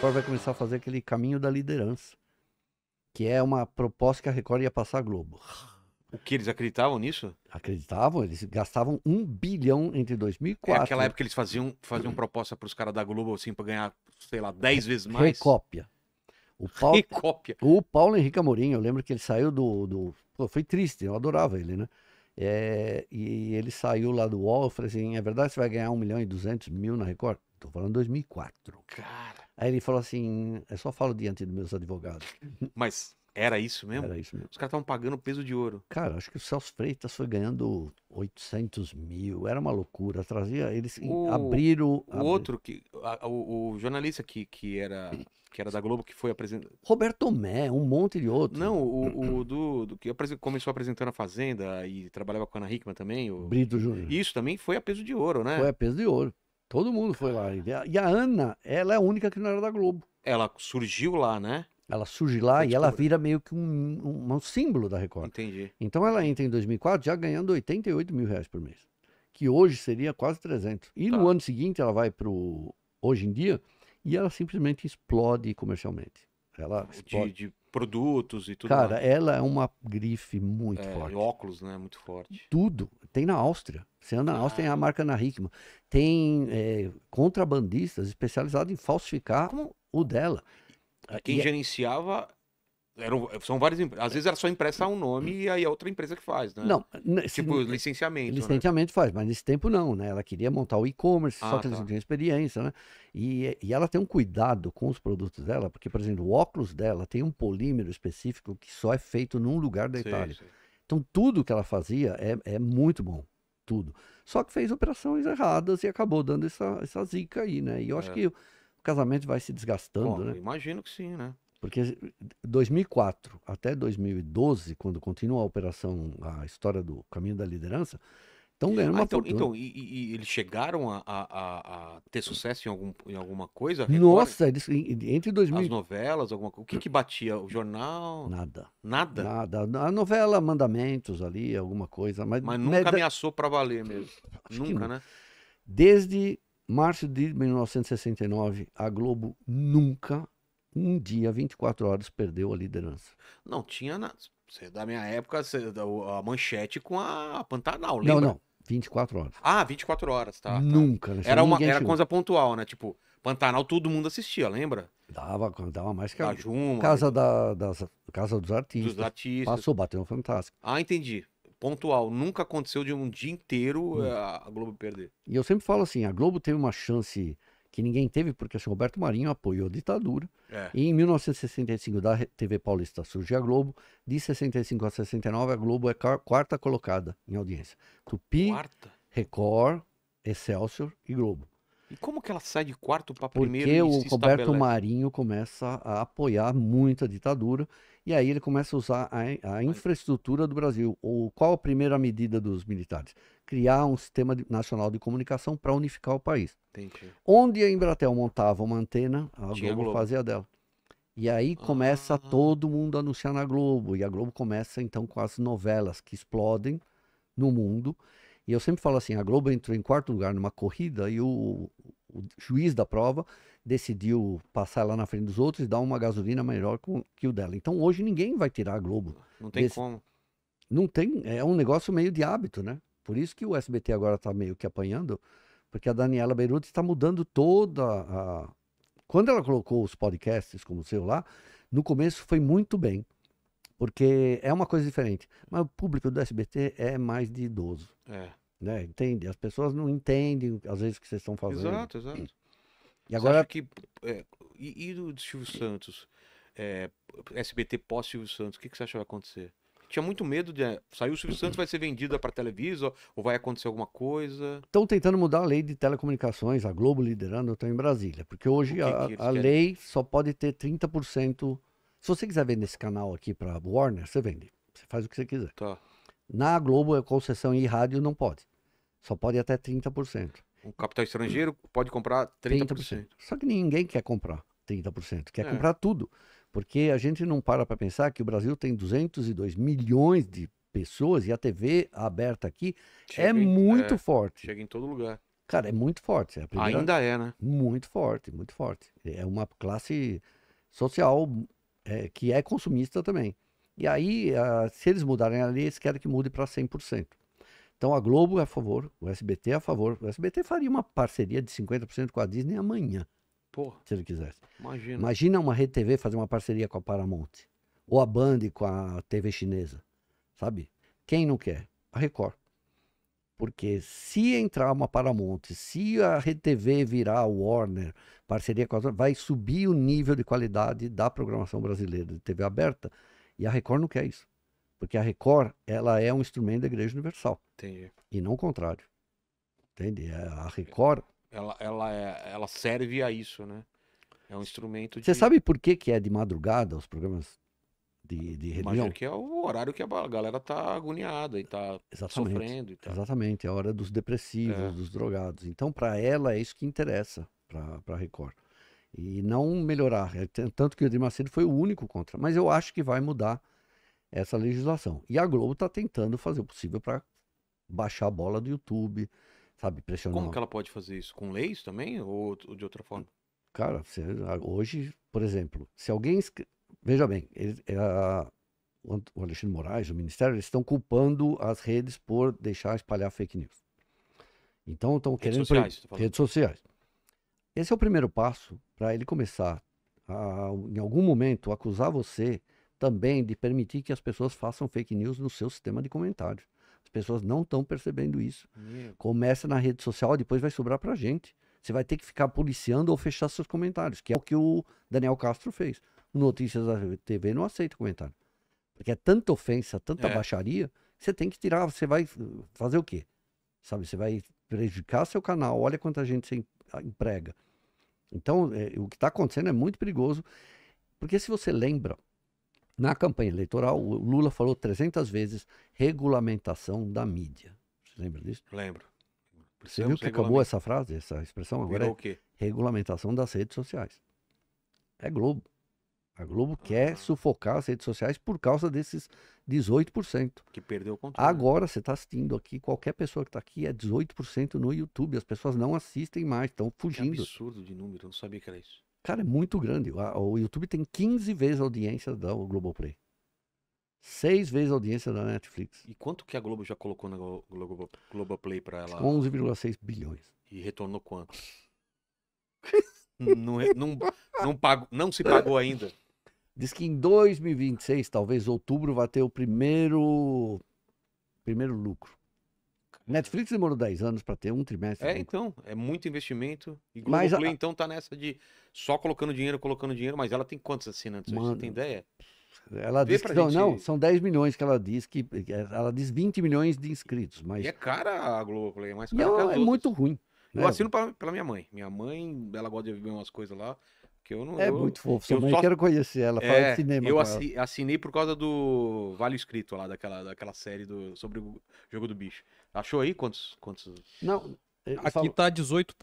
Record vai começar a fazer aquele caminho da liderança, que é uma proposta que a Record ia passar a Globo. O que eles acreditavam nisso? Acreditavam, eles gastavam um bilhão entre 2004. É aquela época eles faziam, faziam proposta para os caras da Globo assim para ganhar, sei lá, 10 vezes mais. Recópia. O Paulo, Recópia. O Paulo Henrique Amorim, eu lembro que ele saiu do, do... Pô, foi triste, eu adorava ele, né? É, e ele saiu lá do UOL, eu falei assim, é verdade que você vai ganhar 1 milhão e 200 mil na Record? Tô falando 2004. Cara. Aí ele falou assim: eu só falo diante dos meus advogados. Mas era isso mesmo? Era isso mesmo. Os caras estavam pagando peso de ouro. Cara, acho que o Celso Freitas foi ganhando 800 mil, era uma loucura. Trazia, eles o, abriram. O outro, que, a, o, o, jornalista que, que, era, que era da Globo, que foi apresentando. Roberto Tomé, um monte de outros. Não, o, o do, do, que começou apresentando a Fazenda e trabalhava com a Ana Hickman também. O... Brito Júnior. Isso também foi a peso de ouro, né? Foi a peso de ouro. Todo mundo foi lá. E a Ana, ela é a única que não era da Globo. Ela surgiu lá, né? Ela surge lá e ela vira meio que um, um, um, símbolo da Record. Entendi. Então ela entra em 2004 já ganhando 88 mil reais por mês, que hoje seria quase 300. E tá. no ano seguinte ela vai pro Hoje em Dia e ela simplesmente explode comercialmente. Ela de, de produtos e tudo. Cara, mais. ela é uma grife muito é, forte. óculos, né? Muito forte. Tudo. Tem na Áustria. Você anda na ah. Áustria, tem ah. a marca na Hickman. Tem é, contrabandistas especializados em falsificar Como? o dela. Quem e é gerenciava eram, são várias empresas. Às vezes era só impressa um nome e aí a é outra empresa que faz, né? Não. Tipo, licenciamento. Licenciamento né? faz, mas nesse tempo não, né? Ela queria montar o e-commerce, ah, só que tá. eles não tinham experiência, né? E, e ela tem um cuidado com os produtos dela, porque, por exemplo, o óculos dela tem um polímero específico que só é feito num lugar da sim, Itália. Sim. Então, tudo que ela fazia é, é muito bom. Tudo. Só que fez operações erradas e acabou dando essa, essa zica aí, né? E eu é. acho que o casamento vai se desgastando, Bom, né? Imagino que sim, né? Porque 2004 eh, até 2012, quando continua a operação, a história do caminho da liderança, então ganhando uma ah, então, fortuna. Então, e, e, eles chegaram a, a, a, ter sucesso em, algum, em alguma coisa? Nossa, eles, entre 2000... As novelas, alguma coisa. O que que batia? O jornal? Nada. Nada? Nada. A novela, mandamentos ali, alguma coisa. Mas, mas nunca mas... ameaçou para valer mesmo. Acho nunca, né? Desde março de 1969, a Globo nunca um dia, 24 horas, perdeu a liderança. Não tinha nada. Você, da minha época, você, a manchete com a Pantanal, lembra? Não, não. 24 horas. Ah, 24 horas, tá. tá. Nunca. Né? Era, uma, era coisa pontual, né? Tipo, Pantanal todo mundo assistia, lembra? Dava, dava mais que a Juma, casa, né? da, das, casa dos artistas. Dos artistas. Passou, bateu um Fantástico. Ah, entendi. Pontual. Nunca aconteceu de um dia inteiro hum. a Globo perder. E eu sempre falo assim, a Globo teve uma chance que ninguém teve, porque o Roberto Marinho apoiou a ditadura. É. E em 1965, da TV Paulista surge a Globo. De 65 a 69, a Globo é quarta colocada em audiência. Tupi, quarta? Record, Excelsior e Globo. E como que ela sai de quarto para primeiro? Porque o Roberto estabelece? Marinho começa a apoiar muito a ditadura e aí ele começa a usar a, a infraestrutura do Brasil. qual a primeira medida dos militares? Criar um sistema de, nacional de comunicação para unificar o país. Entendi. Onde a Embratel montava uma antena, a Globo, Globo fazia dela. E aí começa ah. todo mundo a anunciar na Globo. E a Globo começa então com as novelas que explodem no mundo. E eu sempre falo assim: a Globo entrou em quarto lugar numa corrida e o, o juiz da prova decidiu passar lá na frente dos outros e dar uma gasolina melhor que o dela. Então hoje ninguém vai tirar a Globo. Não tem desse... como. Não tem, é um negócio meio de hábito, né? Por isso que o SBT agora está meio que apanhando, porque a Daniela Beirute está mudando toda a. Quando ela colocou os podcasts como o seu lá, no começo foi muito bem. Porque é uma coisa diferente. Mas o público do SBT é mais de idoso. É. Né? Entende? As pessoas não entendem, às vezes, o que vocês estão fazendo. Exato, exato. E agora. que, é, e, e do Silvio Santos? É, SBT pós Silvio Santos, o que, que você acha que vai acontecer? Tinha muito medo de. É, saiu o Silvio Santos, vai ser vendida para Televisão ou vai acontecer alguma coisa? Estão tentando mudar a lei de telecomunicações, a Globo liderando, eu estou em Brasília. Porque hoje que a, que a lei só pode ter 30% se você quiser vender esse canal aqui para Warner, você vende. Você faz o que você quiser. Tá. Na Globo, a é concessão e rádio não pode. Só pode até 30%. O capital estrangeiro pode comprar 30%. 30%. Só que ninguém quer comprar 30%. Quer é. comprar tudo. Porque a gente não para para pensar que o Brasil tem 202 milhões de pessoas e a TV aberta aqui é chega é em, muito é, forte. Chega em todo lugar. Cara, é muito forte. É primeira... Ainda é, né? Muito forte, muito forte. É uma classe social é, que é consumista também. E aí, a, se eles mudarem ali eles querem que mude para 100%. Então a Globo é a favor, o SBT é a favor. O SBT faria uma parceria de 50% com a Disney amanhã. Porra. Se ele quisesse. Imagina. Imagina uma Rede TV fazer uma parceria com a Paramount. Ou a Band com a TV chinesa. Sabe? Quem não quer? A Record. Porque se entrar uma Paramount, se a RTV virar a Warner, parceria com a vai subir o nível de qualidade da programação brasileira de TV aberta. E a Record não quer isso. Porque a Record, ela é um instrumento da Igreja Universal. Entendi. E não o contrário. Entende? É, a é, Record... Ela, ela, é, ela serve a isso, né? É um instrumento de... Você sabe por que, que é de madrugada os programas de, de Mas é que é o horário que a galera tá agoniada e tá Exatamente. sofrendo. E tá... Exatamente, é a hora dos depressivos, é. dos drogados. Então, para ela, é isso que interessa para a Record. E não melhorar. É tanto que o Edir Macedo foi o único contra. Mas eu acho que vai mudar essa legislação. E a Globo está tentando fazer o possível para baixar a bola do YouTube, sabe? Pressionar. Como que ela pode fazer isso? Com leis também? Ou de outra forma? Cara, hoje, por exemplo, se alguém veja bem, ele, é, a, o Alexandre Moraes, o Ministério, eles estão culpando as redes por deixar espalhar fake news. Então estão querendo sociais, tá redes sociais. Esse é o primeiro passo para ele começar a, em algum momento, acusar você também de permitir que as pessoas façam fake news no seu sistema de comentários. As pessoas não estão percebendo isso. Meu. Começa na rede social, depois vai sobrar para gente. Você vai ter que ficar policiando ou fechar seus comentários, que é o que o Daniel Castro fez. Notícias da TV não aceita comentário. Porque é tanta ofensa, tanta é. baixaria, você tem que tirar, você vai fazer o quê? Sabe, você vai prejudicar seu canal, olha quanta gente você ah, emprega. Então, é, o que está acontecendo é muito perigoso, porque se você lembra, na campanha eleitoral, o Lula falou 300 vezes regulamentação da mídia. Você lembra disso? Lembro. Você viu que acabou essa frase, essa expressão? Agora Virou é o quê? Regulamentação das redes sociais. É Globo. A Globo quer sufocar as redes sociais por causa desses 18%. Que perdeu o controle. Né? Agora você está assistindo aqui, qualquer pessoa que está aqui é 18% no YouTube. As pessoas não assistem mais, estão fugindo. Que absurdo de número, eu não sabia que era isso. Cara, é muito grande. O YouTube tem 15 vezes a audiência da Globoplay. Seis vezes a audiência da Netflix. E quanto que a Globo já colocou na Globoplay para ela? 11,6 bilhões. E retornou quanto? não, não, não, pago, não se pagou ainda. Diz que em 2026, talvez outubro, vai ter o primeiro primeiro lucro. Netflix demorou 10 anos para ter um trimestre. É, então, é muito investimento. E mas Play, a... então, tá nessa de só colocando dinheiro, colocando dinheiro, mas ela tem quantos assinantes? Mano, Você tem ideia? Ela Vê diz que, gente... não, são 10 milhões que ela diz que ela diz 20 milhões de inscritos, mas e é cara a Globoplay, é mais cara não, é que as é outras. muito ruim. Eu né? assino pela minha mãe. Minha mãe, ela gosta de ver umas coisas lá eu não, é eu, muito fofo, eu só... quero conhecer ela, fala é, de cinema. Eu assi ela. assinei por causa do Vale Escrito lá, daquela, daquela série do, sobre o jogo do bicho. Achou aí quantos. quantos... Não, eh, Aqui falo... 18,1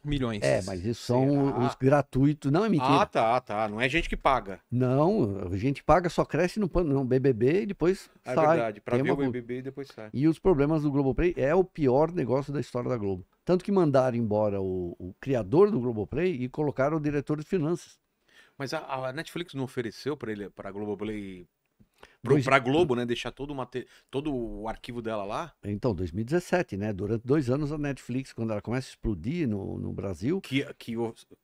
tá milhões. É, mas isso são Será? os gratuitos. Não é mentira. Ah, tá, tá. Não é gente que paga. Não, a gente paga só cresce no BBB e depois é sai. É verdade, Para ver uma... o BBB e depois sai. E os problemas do Globoplay é o pior negócio da história da Globo. Tanto que mandaram embora o, o criador do Globoplay e colocaram o diretor de finanças. Mas a, a Netflix não ofereceu para ele, para a Globoplay Pro, dois... Pra Globo, né? Deixar todo, todo o arquivo dela lá. Então, 2017, né? Durante dois anos a Netflix, quando ela começa a explodir no, no Brasil. Que, que,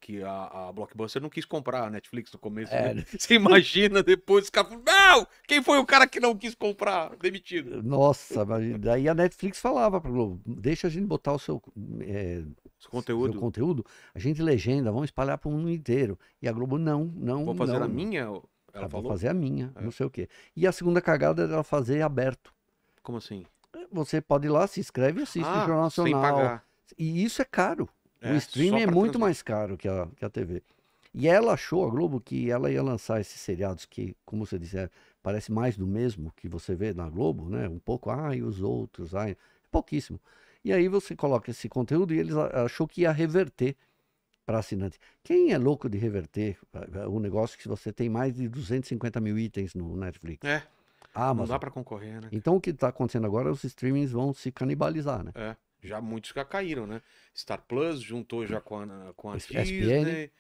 que a, a Blockbuster não quis comprar a Netflix no começo. É... Né? né? Você imagina depois os caras Não! Quem foi o cara que não quis comprar? Demitido. Nossa, mas daí a Netflix falava pra Globo: deixa a gente botar o seu. É, conteúdo. Seu conteúdo, a gente legenda, vamos espalhar para o mundo inteiro. E a Globo, não, não. Vou fazer não. a minha? Ela ah, falou? fazer a minha, é. não sei o quê. E a segunda cagada é era fazer aberto. Como assim? É, você pode ir lá, se inscreve e assiste ah, o Jornal Nacional. Sem pagar. E isso é caro. É, o streaming é muito mais caro que a, que a TV. E ela achou, a Globo, que ela ia lançar esses seriados que, como você disse, é, parece mais do mesmo que você vê na Globo, né? Um pouco, ai, os outros, ai, é pouquíssimo. E aí você coloca esse conteúdo e eles achou que ia reverter para assinante. Quem é louco de reverter o ah, ah, um negócio que você tem mais de 250 mil itens no Netflix? É. Amazon. Não dá para concorrer, né? Então o que está acontecendo agora é os streamings vão se canibalizar, né? É. Já muitos já caíram, né? Star Plus juntou já com a, com a SPN. Disney,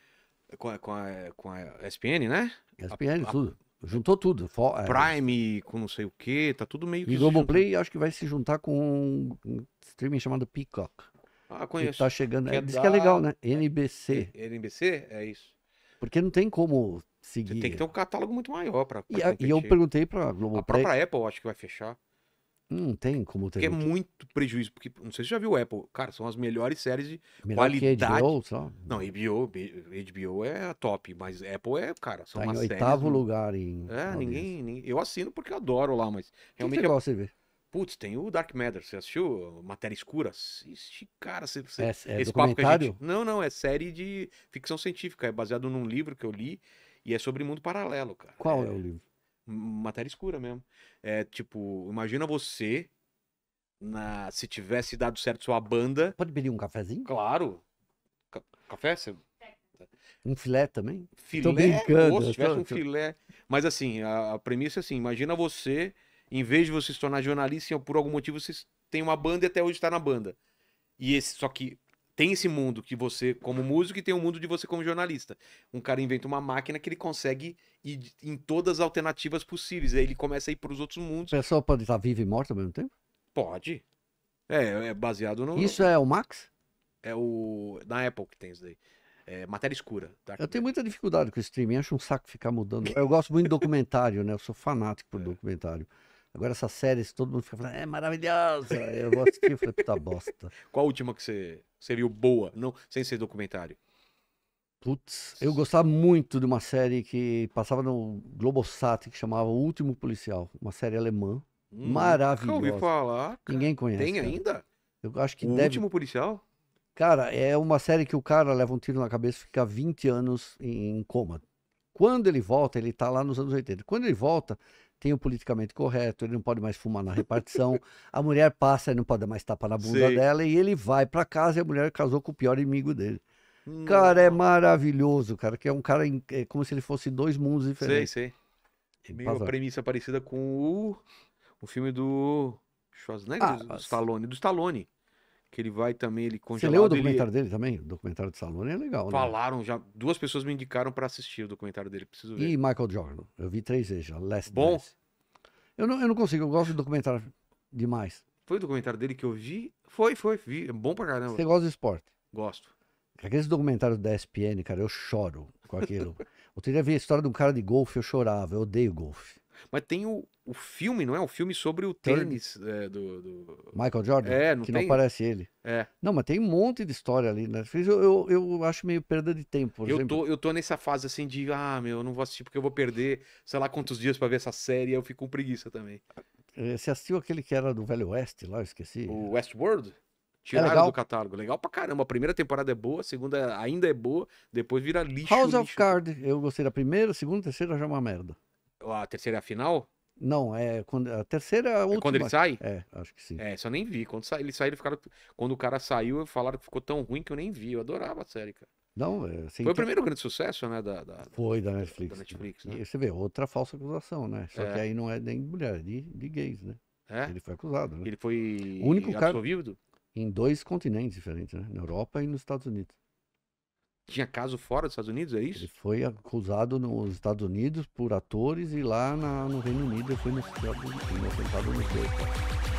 com a, com, a, com a SPN, né? SPN, a, tudo. Juntou tudo. É, Prime, é, com não sei o que, tá tudo meio que. E Globoplay acho que vai se juntar com um streaming chamado Peacock. Ah, conheço. Que tá chegando. Que é, é diz da... que é legal, né? É, NBC. É, NBC? É isso. Porque não tem como seguir. Você tem que ter um catálogo muito maior para. E, e eu perguntei para Globo. A própria Apple, acho que vai fechar. Não tem como ter. Porque é muito prejuízo. Porque, não sei se você já viu o Apple. Cara, são as melhores séries de Melhor qualidade. HBO, só? Não, HBO, HBO é a top, mas Apple é, cara, são tá em oitavo lugar em. É, ninguém, ninguém, Eu assino porque eu adoro lá, mas. Realmente. Que você é... gosta de ver? Putz, tem o Dark Matter, você assistiu? Matéria Escura? Assiste, cara, você, você... É, é esse Gente... Não, não, é série de ficção científica, é baseado num livro que eu li e é sobre mundo paralelo, cara. Qual é, é o livro? Matéria Escura mesmo. É tipo, imagina você na se tivesse dado certo sua banda. Pode beber um cafezinho? Claro. café, você um filé também? Filé, tô brincando. se tivesse um filé. Mas assim, a, a premissa é assim: imagina você em vez de você se tornar jornalista, por algum motivo você tem uma banda e até hoje está na banda. E esse, só que tem esse mundo que você como músico e tem o um mundo de você como jornalista. Um cara inventa uma máquina que ele consegue ir em todas as alternativas possíveis. Aí ele começa a ir para os outros mundos. O pessoal pode estar tá vivo e morto ao mesmo tempo? Pode. É, é baseado no. Isso é o Max? É o. Na Apple que tem isso daí. É, matéria escura. Tá? eu tenho muita dificuldade com o streaming, acho um saco ficar mudando. Eu gosto muito de documentário, né? Eu sou fanático por é. documentário. Agora essas séries, todo mundo fica falando, é maravilhosa. Eu vou assistir eu falei, puta bosta. Qual a última que você, você viu boa, não, sem ser documentário? Putz, eu gostava muito de uma série que passava no Globosat, que chamava O Último Policial. Uma série alemã. Hum, maravilhosa. Nunca ouvi falar. Cara. Ninguém conhece. Tem ainda? Eu acho que o deve... Último Policial? Cara, é uma série que o cara leva um tiro na cabeça e fica 20 anos em coma. Quando ele volta, ele tá lá nos anos 80. Quando ele volta, tem o politicamente correto, ele não pode mais fumar na repartição, a mulher passa, ele não pode mais tapar na bunda Sim. dela, e ele vai para casa e a mulher casou com o pior inimigo dele. Cara, é maravilhoso, cara, que é um cara em, é como se ele fosse dois mundos diferentes. Sei, sei. Meio uma premissa parecida com o, o filme do Schwarzenegger, ah, do Stallone, do Stallone que ele vai também, ele congelado. Você leu o documentário ele... dele também? O documentário de Salone é legal, né? Falaram né? já, duas pessoas me indicaram para assistir o documentário dele, preciso ver. E Michael Jordan, eu vi três vezes já, Last Bom. Dance. Eu não, eu não consigo, eu gosto de documentário demais. Foi o documentário dele que eu vi? Foi, foi, vi, é bom pra caramba. Você gosta de esporte? Gosto. Aqueles documentários da ESPN, cara, eu choro com aquilo. Outro dia eu vi a história de um cara de golfe, eu chorava, eu odeio golfe. Mas tem o, o filme, não é? O filme sobre o tênis é, do, do, Michael Jordan? É, não que tem... não parece ele. É. Não, mas tem um monte de história ali né? Eu, eu, eu, acho meio perda de tempo. eu, exemplo. tô, eu tô nessa fase assim de, ah, meu, eu não vou assistir porque eu vou perder sei lá quantos dias para ver essa série. Eu fico com preguiça também. É, você assistiu aquele que era do Velho Oeste lá? Eu esqueci. O Westworld? É Tiraram é do catálogo. Legal pra caramba. A primeira temporada é boa, a segunda ainda é boa, depois vira lixo. House lixo. of Cards. Eu gostei da primeira, segunda, terceira já é uma merda a terceira é final? Não, é quando, a terceira é a última. É quando ele sai? É, acho que sim. É, só nem vi. Quando sa... ele saiu, ficaram... quando o cara saiu, falaram que ficou tão ruim que eu nem vi. Eu adorava a série, cara. Não, é, assim, foi o primeiro grande sucesso, né? Da, da foi da Netflix. Da né? Netflix né? E você vê, outra falsa acusação, né? Só é. que aí não é nem mulher, é de, de gays, né? É? Ele foi acusado. Né? Ele foi o único absolvido? cara em dois continentes diferentes, né? Na Europa e nos Estados Unidos tinha caso fora dos Estados Unidos, é isso? Ele foi acusado nos Estados Unidos por atores e lá na, no Reino Unido ele foi sentado no corpo.